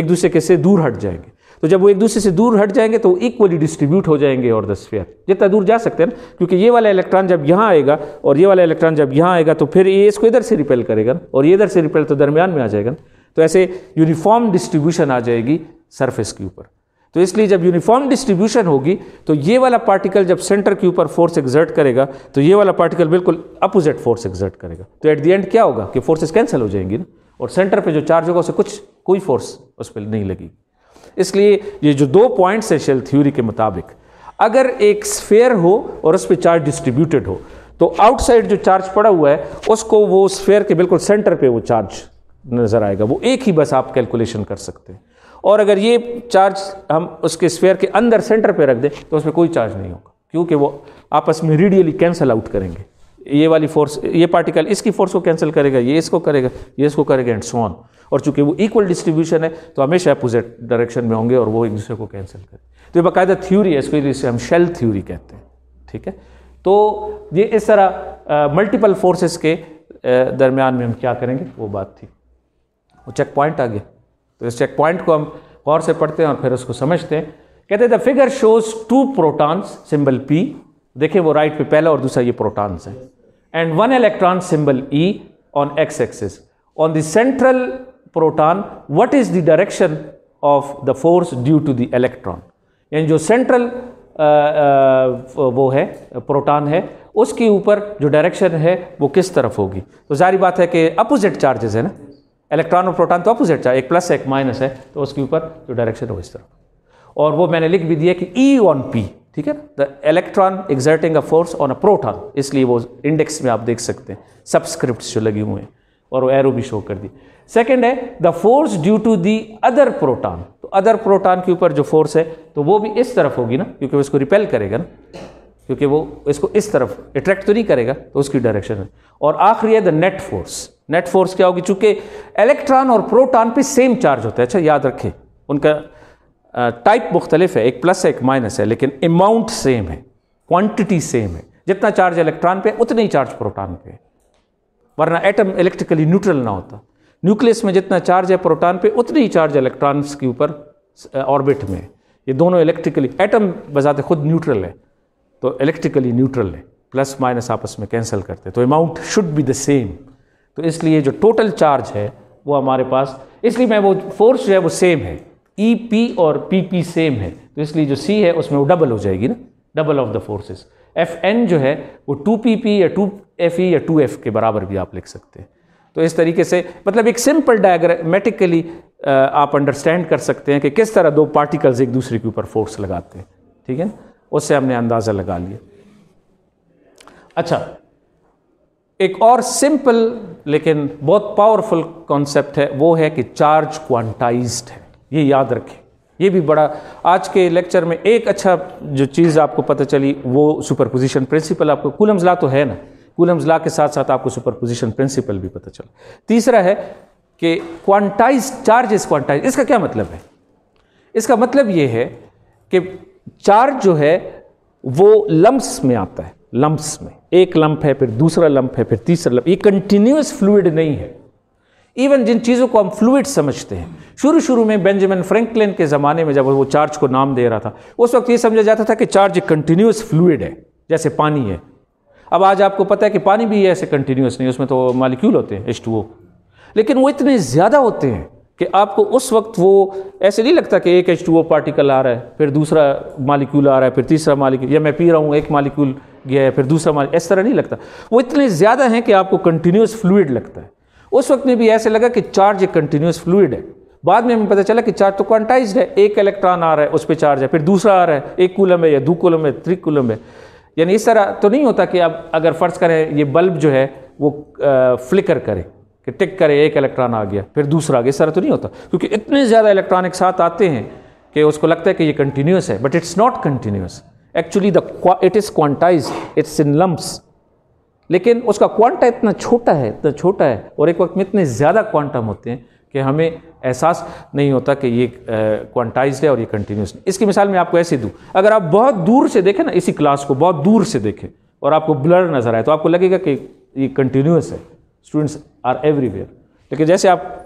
एक दूसरे के से दूर हट जाएंगे तो जब वो एक दूसरे से दूर हट जाएंगे तो इक्वली डिस्ट्रीब्यूट हो जाएंगे और द स्फीयर जितना दूर जा सकते हैं ना क्योंकि ये वाला इलेक्ट्रॉन जब यहाँ आएगा और ये वाला इलेक्ट्रॉन जब यहाँ आएगा तो फिर ये इसको इधर से रिपेल करेगा और ये इधर से रिपेल तो दरमियान में आ जाएगा तो ऐसे यूनिफॉर्म डिस्ट्रीब्यूशन आ जाएगी सरफेस के ऊपर तो इसलिए जब यूनिफॉर्म डिस्ट्रीब्यूशन होगी तो ये वाला पार्टिकल जब सेंटर के ऊपर फोर्स एग्जर्ट करेगा तो ये वाला पार्टिकल बिल्कुल अपोजिट फोर्स एग्जर्ट करेगा तो एट द एंड क्या होगा कि फोर्सेस कैंसिल हो जाएंगी ना और सेंटर पे जो चार्ज होगा उसे कुछ कोई फोर्स उस पर नहीं लगेगी इसलिए ये जो दो पॉइंट्स हैं शेल थ्योरी के मुताबिक अगर एक स्फेयर हो और उस पर चार्ज डिस्ट्रीब्यूटेड हो तो आउटसाइड जो चार्ज पड़ा हुआ है उसको वो स्फेयर के बिल्कुल सेंटर पे वो चार्ज नज़र आएगा वो एक ही बस आप कैलकुलेशन कर सकते हैं और अगर ये चार्ज हम उसके स्फेयर के अंदर सेंटर पे रख दें तो उसमें कोई चार्ज नहीं होगा क्योंकि वो आपस में रेडियली कैंसिल आउट करेंगे ये वाली फोर्स ये पार्टिकल इसकी फोर्स को कैंसिल करेगा ये इसको करेगा ये इसको करेगा एंड सोन और चूंकि वो इक्वल डिस्ट्रीब्यूशन है तो हमेशा अपोजिट डायरेक्शन में होंगे और वो एक दूसरे को कैंसिल करें तो ये बाकायदा थ्योरी है इसको इसे हम शेल थ्योरी कहते हैं ठीक है तो ये इस तरह मल्टीपल फोर्सेस के दरमियान में हम क्या करेंगे वो बात थी वो चेक पॉइंट आ गया तो इस चेक पॉइंट को हम गौर से पढ़ते हैं और फिर उसको समझते हैं कहते हैं the figure shows two protons symbol P देखें वो राइट पे पहला और दूसरा ये प्रोटॉन्स है and one electron symbol E on X axis on the central proton what is the direction of the force due to the electron यानी जो सेंट्रल वो है प्रोटॉन है उसके ऊपर जो डायरेक्शन है वो किस तरफ होगी तो जारी बात है कि अपोजिट चार्जेस है ना इलेक्ट्रॉन और प्रोटॉन तो अपोजिट चाहे एक प्लस है एक माइनस है तो उसके ऊपर जो डायरेक्शन हो इस तरफ और वो मैंने लिख भी दिया कि ई ऑन पी ठीक है the electron exerting a force on a proton इसलिए वो इंडेक्स में आप देख सकते हैं सबस्क्रिप्ट जो लगे हुए हैं और वो एरो भी शो कर दी सेकेंड है the force due to the other proton तो अदर प्रोटॉन के ऊपर जो फोर्स है तो वो भी इस तरफ होगी ना क्योंकि वो इसको रिपेल करेगा ना क्योंकि वो इसको इस तरफ अट्रैक्ट तो नहीं करेगा तो उसकी डायरेक्शन है और आखिरी है the net force net force क्या होगी चूंकि इलेक्ट्रॉन और प्रोटॉन पे सेम चार्ज होता है अच्छा याद रखें उनका टाइप मुख्तलिफ है एक प्लस है एक माइनस है लेकिन अमाउंट सेम है क्वांटिटी सेम है जितना चार्ज इलेक्ट्रॉन पे उतना ही चार्ज प्रोटॉन पे वरना एटम इलेक्ट्रिकली न्यूट्रल ना होता न्यूक्लियस में जितना चार्ज है प्रोटॉन पे उतना ही चार्ज इलेक्ट्रॉन्स के ऊपर ऑर्बिट में है ये दोनों इलेक्ट्रिकली एटम बजाते खुद न्यूट्रल है तो इलेक्ट्रिकली न्यूट्रल है प्लस माइनस आपस में कैंसिल करते तो amount should be the same तो इसलिए जो टोटल चार्ज है वो हमारे पास इसलिए मैं वो फोर्स जो है वो सेम है ई e पी और पी पी सेम है तो इसलिए जो सी है उसमें वो डबल हो जाएगी ना double of the forces F N जो है वो टू पी पी या टू एफ ई या टू एफ के बराबर भी आप लिख सकते हैं तो इस तरीके से मतलब एक सिंपल डायग्रामेटिकली आप अंडरस्टैंड कर सकते हैं कि किस तरह दो पार्टिकल्स एक दूसरे के ऊपर फोर्स लगाते हैं ठीक है ना उससे हमने अंदाज़ा लगा लिया अच्छा एक और सिंपल लेकिन बहुत पावरफुल कॉन्सेप्ट है वो है कि चार्ज क्वांटाइज्ड है ये याद रखें ये भी बड़ा आज के लेक्चर में एक अच्छा जो चीज़ आपको पता चली वो सुपरपोजिशन प्रिंसिपल आपको कुलम्स लॉ तो है ना कुलम्स लॉ के साथ साथ आपको सुपरपोजिशन प्रिंसिपल भी पता चला तीसरा है कि क्वांटाइज चार्ज इज क्वांटाइज इसका क्या मतलब है इसका मतलब ये है कि चार्ज जो है वो लम्ब्स में आता है लम्ब्स में एक लंप है फिर दूसरा लंप है फिर तीसरा लंप ये कंटिन्यूस फ्लूड नहीं है इवन जिन चीज़ों को हम फ्लूड समझते हैं शुरू शुरू में बेंजामिन फ्रैंकलिन के ज़माने में जब वो चार्ज को नाम दे रहा था उस वक्त ये समझा जाता था कि चार्ज एक कंटिन्यूस फ्लूड है जैसे पानी है अब आज आपको पता है कि पानी भी ऐसे कंटिन्यूस नहीं उसमें तो मालिक्यूल होते हैं एच लेकिन वो इतने ज़्यादा होते हैं कि आपको उस वक्त वो ऐसे नहीं लगता कि एक एच पार्टिकल आ रहा है फिर दूसरा मालिक्यूल आ रहा है फिर तीसरा मालिक्यूल या मैं पी रहा हूँ एक मालिक्यूल गया है फिर दूसरा मार इस तरह नहीं लगता वो इतने ज़्यादा हैं कि आपको कंटिन्यूस फ्लूड लगता है उस वक्त में भी ऐसे लगा कि चार्ज एक कंटिन्यूस फ्लूड है बाद में हमें पता चला कि चार्ज तो क्वांटाइज्ड है एक इलेक्ट्रॉन आ रहा है उस पर चार्ज है फिर दूसरा आ रहा है एक कूलम है या दो कूलम है त्रिक कूलम है यानी इस तरह तो नहीं होता कि आप अगर फ़र्ज़ करें ये बल्ब जो है वो आ, फ्लिकर करें कि टिक करे एक इलेक्ट्रॉन आ गया फिर दूसरा आ गया इस तरह तो नहीं होता क्योंकि इतने ज़्यादा इलेक्ट्रॉन एक साथ आते हैं कि उसको लगता है कि ये कंटिन्यूस है but it's not continuous actually the it is quantize it's in lumps लेकिन उसका क्वांटा इतना छोटा है इतना छोटा है और एक वक्त में इतने ज़्यादा क्वांटम होते हैं कि हमें एहसास नहीं होता कि ये क्वांटाइज है और ये कंटिन्यूस नहीं इसकी मिसाल मैं आपको ऐसे दूँ अगर आप बहुत दूर से देखें ना इसी क्लास को बहुत दूर से देखें और आपको ब्लर नज़र आए तो आपको लगेगा कि ये कंटिन्यूस है स्टूडेंट्स आर एवरीवेयर लेकिन जैसे आप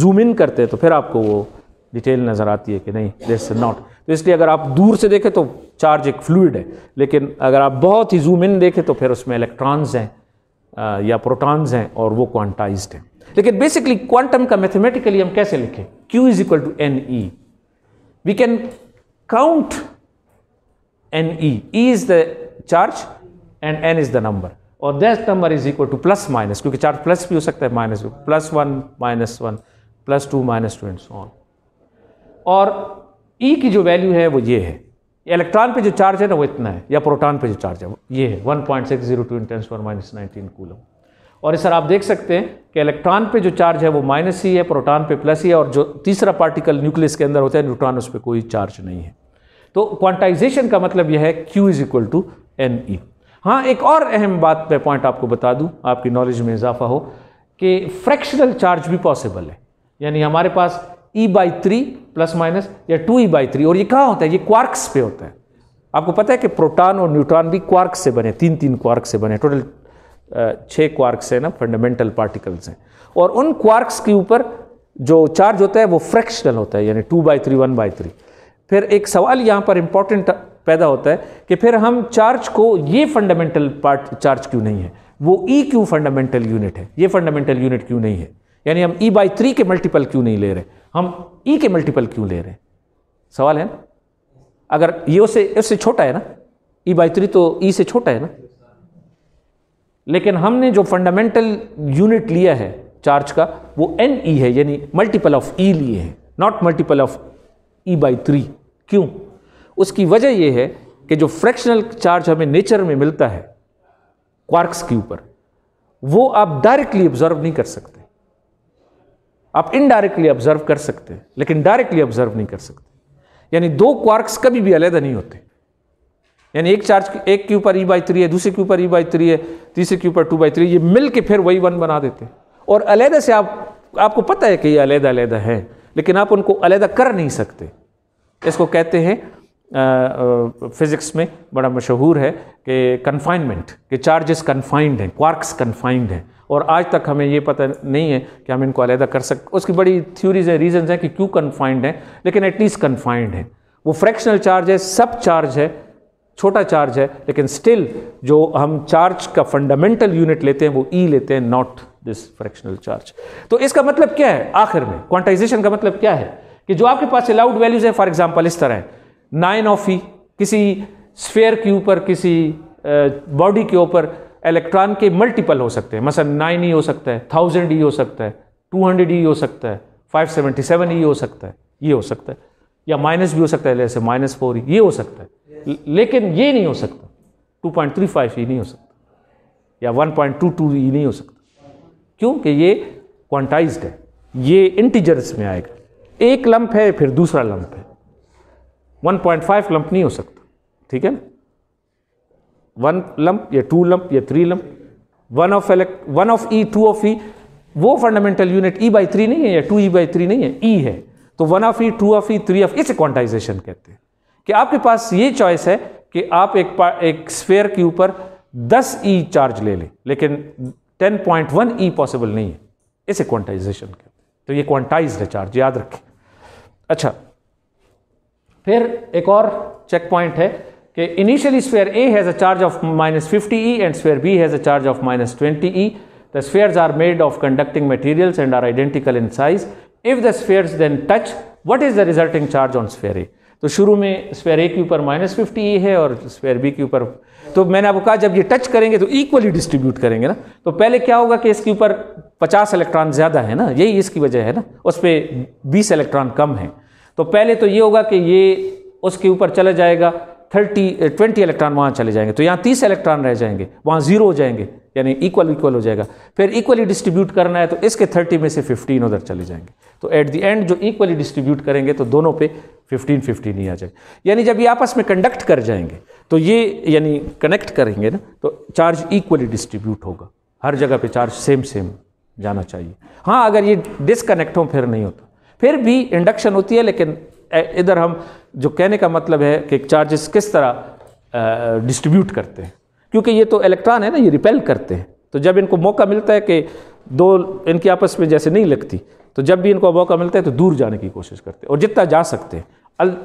जूम इन करते हैं तो फिर आपको वो डिटेल नज़र आती है कि नहीं दिस नॉट तो इसलिए अगर आप दूर से देखें तो चार्ज एक फ्लूड है लेकिन अगर आप बहुत ही जूम इन देखें तो फिर उसमें इलेक्ट्रॉन्स हैं या प्रोटॉन्स हैं और वो क्वांटाइज हैं लेकिन बेसिकली क्वांटम का मैथमेटिकली हम कैसे लिखें Q is equal to N E we can count N E E is the charge and N is the number और that number is equal to plus minus क्योंकि charge plus भी हो सकता है minus plus one minus one plus two minus two and on और E e की जो value है वो ये है इलेक्ट्रॉन पे जो चार्ज है ना वो इतना है या प्रोटॉन पे जो चार्ज है वो ये है one point six zero two into tens for minus nineteen coulomb और सर आप देख सकते हैं कि इलेक्ट्रॉन पे जो चार्ज है वो माइनस ही e है प्रोटॉन पे प्लस ही e है और जो तीसरा पार्टिकल न्यूक्लियस के अंदर होता है न्यूट्रॉन उस पर कोई चार्ज नहीं है तो क्वांटाइजेशन का मतलब यह है Q is equal to N E हाँ एक और अहम बात मैं पॉइंट आपको बता दूँ आपकी नॉलेज में इजाफा हो कि फ्रैक्शनल चार्ज भी पॉसिबल है यानी हमारे पास E by three plus minus या टू ई बाई थ्री और ये कहाँ होता है ये क्वार्क्स पे होता है आपको पता है कि प्रोटॉन और न्यूट्रॉन भी क्वार्क से बने तीन तीन क्वार्क से बने टोटल छः क्वार्क्स हैं ना फंडामेंटल पार्टिकल्स हैं और उन क्वार्क्स के ऊपर जो चार्ज होता है वो फ्रैक्शनल होता है यानी two by three one by three फिर एक सवाल यहाँ पर इंपॉर्टेंट पैदा होता है कि फिर हम चार्ज को ये फंडामेंटल पार्ट चार्ज क्यों नहीं है वो ई क्यों फंडामेंटल यूनिट है ये फंडामेंटल यूनिट क्यों नहीं है यानी हम ई बाई थ्री के मल्टीपल क्यों नहीं ले रहे हम ई e के मल्टीपल क्यों ले रहे हैं सवाल है ना अगर ये उससे उससे छोटा है ना ई बाई थ्री तो ई e से छोटा है ना लेकिन हमने जो फंडामेंटल यूनिट लिया है चार्ज का वो एन ई e है यानी मल्टीपल ऑफ ई लिए हैं not multiple of E by three क्यों उसकी वजह यह है कि जो फ्रैक्शनल चार्ज हमें नेचर में मिलता है क्वार्क्स के ऊपर वो आप डायरेक्टली ऑब्जर्व नहीं कर सकते आप इनडायरेक्टली ऑब्जर्व कर सकते हैं लेकिन डायरेक्टली ऑब्जर्व नहीं कर सकते यानी दो क्वार्क्स कभी भी अलहदा नहीं होते यानी एक चार्ज एक के ऊपर ई बाई थ्री है दूसरे के ऊपर ई बाई थ्री है तीसरे के ऊपर टू बाई थ्री ये मिल के फिर वही वन बना देते हैं और अलहदा से आप आपको पता है कि ये अलहदा अलहदा है लेकिन आप उनको अलहदा कर नहीं सकते इसको कहते हैं फिज़िक्स में बड़ा मशहूर है कि कन्फाइनमेंट के चार्जेस कन्फाइंड हैं क्वार्क्स कन्फाइंड हैं और आज तक हमें ये पता नहीं है कि हम इनको अलहदा कर सकते उसकी बड़ी थ्योरीज हैं रीजंस हैं कि क्यों कन्फाइंड हैं लेकिन एटलीस्ट कन्फाइंड हैं वो फ्रैक्शनल चार्ज है सब चार्ज है छोटा चार्ज है लेकिन स्टिल जो हम चार्ज का फंडामेंटल यूनिट लेते हैं वो ई e लेते हैं नॉट दिस फ्रैक्शनल चार्ज तो इसका मतलब क्या है आखिर में क्वांटाइजेशन का मतलब क्या है कि जो आपके पास अलाउड वैल्यूज़ हैं फॉर एग्जाम्पल इस तरह है नाइन ऑफ ई किसी स्फेयर के ऊपर किसी बॉडी के ऊपर इलेक्ट्रॉन के मल्टीपल हो सकते हैं मसल नाइन ई e हो सकता है थाउजेंड ई e हो सकता है टू हंड्रेड ई हो सकता है फाइव सेवेंटी सेवन ई हो सकता है ये हो सकता है या माइनस भी हो सकता है जैसे माइनस फोर ये हो सकता है लेकिन ये नहीं हो सकता two point three five E नहीं हो सकता या one point two two E नहीं हो सकता क्योंकि ये क्वांटाइज है ये इंटीजर्स में आएगा एक लंप है फिर दूसरा लंप है वन पॉइंट फाइव लंप नहीं हो सकता ठीक है ना वन लंप या टू लंप या three lump one of elect one of E two of E वो fundamental unit E by three नहीं है या टू ई बाई थ्री नहीं है ई e है तो one of E two of e three of इसे क्वांटाइजेशन कहते हैं कि आपके पास ये चॉइस है कि आप एक एक स्फेयर के ऊपर दस ई e चार्ज ले लें लेकिन ten point one e possible नहीं है इसे क्वांटाइजेशन कहते हैं तो ये क्वांटाइज है चार्ज याद रखें अच्छा फिर एक और चेक पॉइंट है कि initially square A has a charge of minus fifty e and square B has a charge of minus twenty e the squares are made of conducting materials and are identical in size if the squares then touch what is the resulting charge on square A तो शुरू में swear ए के ऊपर minus fifty ई है और swear B के ऊपर तो मैंने आपको कहा जब ये टच करेंगे तो इक्वली डिस्ट्रीब्यूट करेंगे ना तो पहले क्या होगा कि इसके ऊपर 50 इलेक्ट्रॉन ज़्यादा है ना यही इसकी वजह है ना उस पर बीस इलेक्ट्रॉन कम है तो पहले तो ये होगा कि ये उसके ऊपर चला जाएगा थर्टी ट्वेंटी इलेक्ट्रॉन वहाँ चले जाएंगे तो यहाँ तीस इलेक्ट्रॉन रह जाएंगे वहाँ जीरो हो जाएंगे यानी इक्वल इक्वल हो जाएगा फिर इक्वली डिस्ट्रीब्यूट करना है तो इसके थर्टी में से फिफ्टीन उधर चले जाएंगे तो एट द एंड जो इक्वली डिस्ट्रीब्यूट करेंगे तो दोनों पे फिफ्टीन फिफ्टीन ही आ जाएगा यानी जब ये आपस में कंडक्ट कर जाएंगे तो ये यानी कनेक्ट करेंगे ना तो चार्ज इक्वली डिस्ट्रीब्यूट होगा हर जगह पे चार्ज सेम सेम जाना चाहिए हाँ अगर ये डिसकनेक्ट हो फिर नहीं होता फिर भी इंडक्शन होती है लेकिन इधर हम जो कहने का मतलब है कि चार्जेस किस तरह डिस्ट्रीब्यूट करते हैं क्योंकि ये तो इलेक्ट्रॉन है ना ये रिपेल करते हैं तो जब इनको मौका मिलता है कि दो इनकी आपस में जैसे नहीं लगती तो जब भी इनको मौका मिलता है तो दूर जाने की कोशिश करते हैं और जितना जा सकते हैं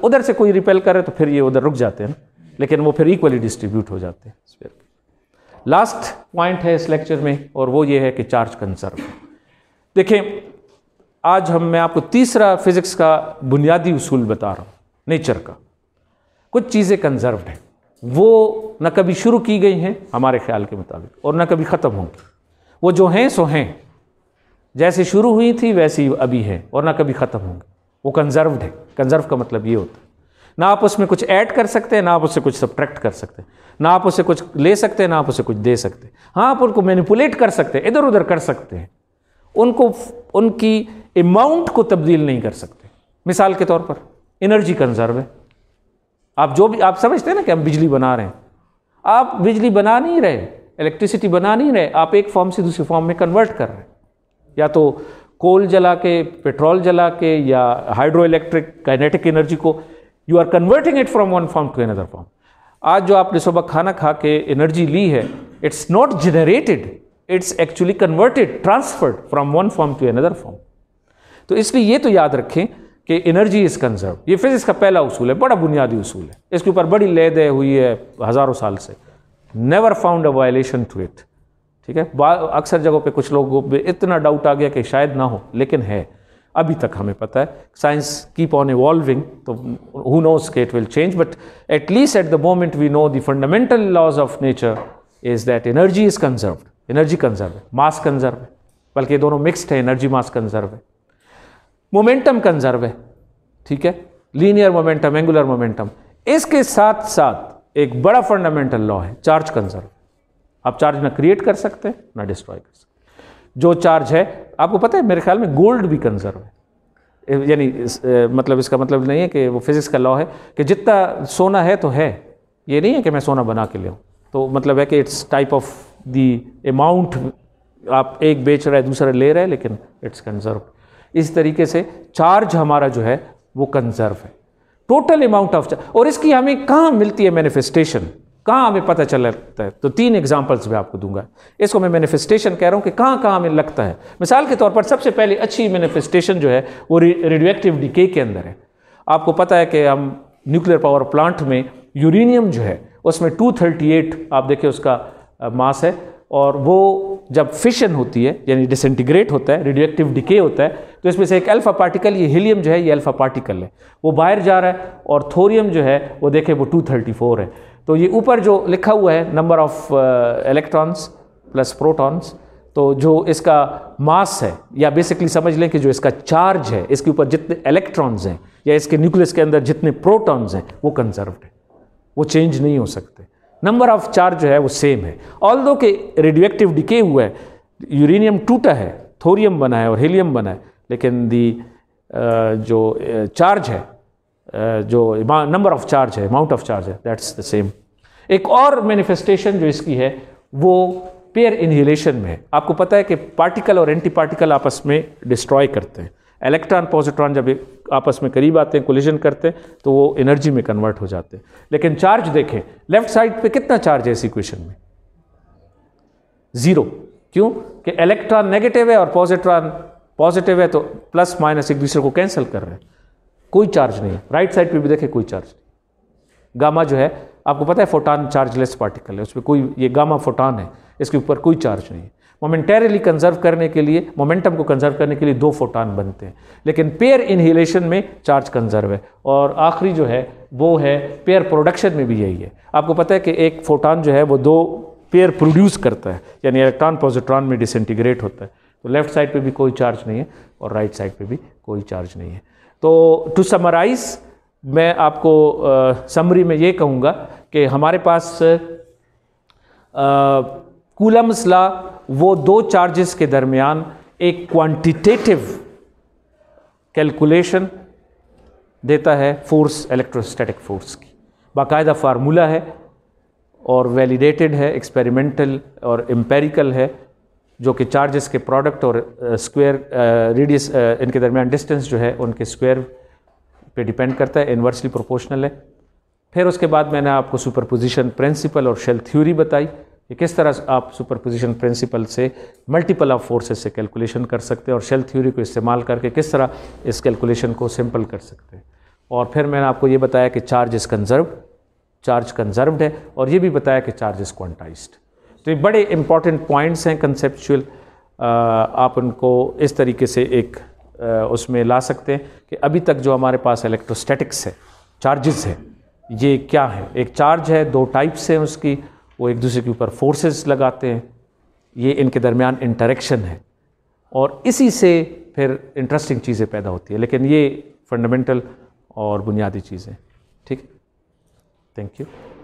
उधर से कोई रिपेल करे तो फिर ये उधर रुक जाते हैं ना लेकिन वो फिर इक्वली डिस्ट्रीब्यूट हो जाते हैं स्पेयर लास्ट पॉइंट है इस लेक्चर में और वो ये है कि चार्ज कंजर्व देखें आज हम मैं आपको तीसरा फिज़िक्स का बुनियादी उसूल बता रहा हूँ नेचर का कुछ चीज़ें कंजर्वड हैं वो न कभी शुरू की गई हैं हमारे ख्याल के मुताबिक और न कभी ख़त्म होंगी वो जो हैं सो हैं जैसे शुरू हुई थी वैसी अभी है और ना कभी ख़त्म होंगे वो कंजर्वड है कंजर्व का मतलब ये होता है ना आप उसमें कुछ ऐड कर सकते हैं ना आप उससे कुछ सब्ट्रैक्ट कर सकते हैं ना आप उसे कुछ ले सकते हैं ना आप उसे कुछ दे सकते हैं हाँ आप उनको मैनिपुलेट कर सकते हैं इधर उधर कर सकते हैं उनको उनकी अमाउंट को तब्दील नहीं कर सकते मिसाल के तौर पर एनर्जी कंजर्व है आप जो भी आप समझते हैं ना कि हम बिजली बना रहे हैं आप बिजली बना नहीं रहे इलेक्ट्रिसिटी बना नहीं रहे आप एक फॉर्म से दूसरे फॉर्म में कन्वर्ट कर रहे हैं या तो कोल जला के पेट्रोल जला के या हाइड्रो इलेक्ट्रिक काइनेटिक एनर्जी को you are converting it from one form to another form आज जो आपने सुबह खाना खा के एनर्जी ली है it's not generated it's actually converted transferred from one form to another form तो इसलिए ये तो याद रखें कि एनर्जी इज़ कंजर्व ये फिजिक्स का पहला उसूल है बड़ा बुनियादी उसूल है इसके ऊपर बड़ी लय हुई है हज़ारों साल से never found a violation to it ठीक है अक्सर जगहों पे कुछ लोगों पे इतना डाउट आ गया कि शायद ना हो लेकिन है अभी तक हमें पता है साइंस कीप ऑन इवॉल्विंग तो हु नोज के it will change but at least at the moment we know the fundamental laws of nature is that energy is conserved energy conserve है मास कंजर्व है बल्कि दोनों मिक्स्ड है energy mass conserve है momentum conserve है ठीक है लीनियर मोमेंटम एंगुलर मोमेंटम इसके साथ साथ एक बड़ा फंडामेंटल लॉ है चार्ज कंजर्व आप चार्ज ना क्रिएट कर सकते हैं ना डिस्ट्रॉय कर सकते जो चार्ज है आपको पता है मेरे ख्याल में गोल्ड भी कंजर्व है यानी इस, मतलब इसका मतलब नहीं है कि वो फिज़िक्स का लॉ है कि जितना सोना है तो है ये नहीं है कि मैं सोना बना के ले तो मतलब है कि it's type of the amount आप एक बेच रहे हैं दूसरा ले रहे हैं लेकिन इट्स कंजर्व इस तरीके से चार्ज हमारा जो है वो कंजर्व है टोटल अमाउंट ऑफ चार्ज और इसकी हमें कहाँ मिलती है मैनिफेस्टेशन कहाँ हमें पता चल लगता है तो तीन एग्जाम्पल्स मैं आपको दूंगा इसको मैं मैनिफेस्टेशन कह रहा हूँ कि कहाँ कहाँ हमें लगता है मिसाल के तौर पर सबसे पहले अच्छी मैनिफेस्टेशन जो है वो रेडियो एक्टिव डिके के अंदर है आपको पता है कि हम न्यूक्लियर पावर प्लांट में यूरेनियम जो है उसमें 238 आप देखिए उसका मास है और वो जब फिशन होती है यानी डिसइंटीग्रेट होता है रेडिएक्टिव डिके होता है तो इसमें से एक अल्फ़ा पार्टिकल ये हीलियम जो है ये अल्फ़ा पार्टिकल है वो बाहर जा रहा है और थोरियम जो है वो देखें वो 234 है तो ये ऊपर जो लिखा हुआ है number of electrons plus protons तो जो इसका मास है या बेसिकली समझ लें कि जो इसका चार्ज है इसके ऊपर जितने इलेक्ट्रॉन्स हैं या इसके न्यूक्लियस के अंदर जितने प्रोटॉन्स हैं वो कंजर्व्ड है वो चेंज नहीं हो सकते नंबर ऑफ चार्ज जो है वो सेम है ऑल दो के रेडियोक्टिव डिके हुआ है यूरेनियम टूटा है थोरियम बना है और हीलियम बना है लेकिन दी uh, जो चार्ज uh, है uh, जो नंबर ऑफ चार्ज है अमाउंट ऑफ चार्ज है दैट्स द सेम एक और मैनिफेस्टेशन जो इसकी है वो पेयर इन्हीलेशन में है आपको पता है कि पार्टिकल और एंटी पार्टिकल आपस में डिस्ट्रॉय करते हैं इलेक्ट्रॉन पॉजिट्रॉन जब आपस में करीब आते हैं कोलिजन करते हैं तो वो एनर्जी में कन्वर्ट हो जाते हैं लेकिन चार्ज देखें लेफ्ट साइड पे कितना चार्ज है इस इक्वेशन में ज़ीरो क्यों कि इलेक्ट्रॉन नेगेटिव है और पॉजिट्रॉन पॉजिटिव है तो प्लस माइनस एक दूसरे को कैंसिल कर रहे हैं कोई चार्ज नहीं है राइट साइड पर भी देखें कोई चार्ज नहीं गामा जो है आपको पता है फोटान चार्जलेस पार्टिकल है उसमें कोई ये गामा फोटान है इसके ऊपर कोई चार्ज नहीं है मोमेंटेरली कंजर्व करने के लिए मोमेंटम को कंजर्व करने के लिए दो फोटान बनते हैं लेकिन पेयर इन्हीलेशन में चार्ज कंजर्व है और आखिरी जो है वो है पेयर प्रोडक्शन में भी यही है आपको पता है कि एक फोटान जो है वो दो पेयर प्रोड्यूस करता है यानी इलेक्ट्रॉन पॉजिट्रॉन में डिसइंटीग्रेट होता है तो लेफ्ट साइड पे भी कोई चार्ज नहीं है और राइट साइड पे भी कोई चार्ज नहीं है तो टू समराइज़ मैं आपको समरी में ये कहूँगा कि हमारे पास आ, कूलम्स ला वो दो चार्जेस के दरमियान एक क्वांटिटेटिव कैलकुलेशन देता है फोर्स इलेक्ट्रोस्टैटिक फोर्स की बाकायदा फार्मूला है और वैलिडेटेड है एक्सपेरिमेंटल और एम्पेरिकल है जो कि चार्जेस के प्रोडक्ट और square uh, radius uh, uh, इनके दरमियान डिस्टेंस जो है उनके स्क्वायर पे डिपेंड करता है इन्वर्सली प्रोपोर्शनल है फिर उसके बाद मैंने आपको सुपरपोजिशन प्रिंसिपल और शेल थ्योरी बताई कि किस तरह आप सुपरपोजिशन प्रिंसिपल से मल्टीपल ऑफ फोर्सेस से कैलकुलेशन कर सकते हैं और शेल थ्योरी को इस्तेमाल करके किस तरह इस कैलकुलेशन को सिंपल कर सकते हैं और फिर मैंने आपको ये बताया कि charge is conserve charge conserved है और ये भी बताया कि चार्ज इज़ क्वान्टाइज तो ये बड़े इंपॉर्टेंट पॉइंट्स हैं कंसेप्चुअल आप उनको इस तरीके से एक आ, उसमें ला सकते हैं कि अभी तक जो हमारे पास इलेक्ट्रोस्टैटिक्स है चार्जेस है ये क्या है एक चार्ज है दो टाइप्स हैं उसकी वो एक दूसरे के ऊपर फोर्सेस लगाते हैं ये इनके दरमियान इंटरेक्शन है और इसी से फिर इंटरेस्टिंग चीज़ें पैदा होती है लेकिन ये फंडामेंटल और बुनियादी चीज़ें ठीक थैंक यू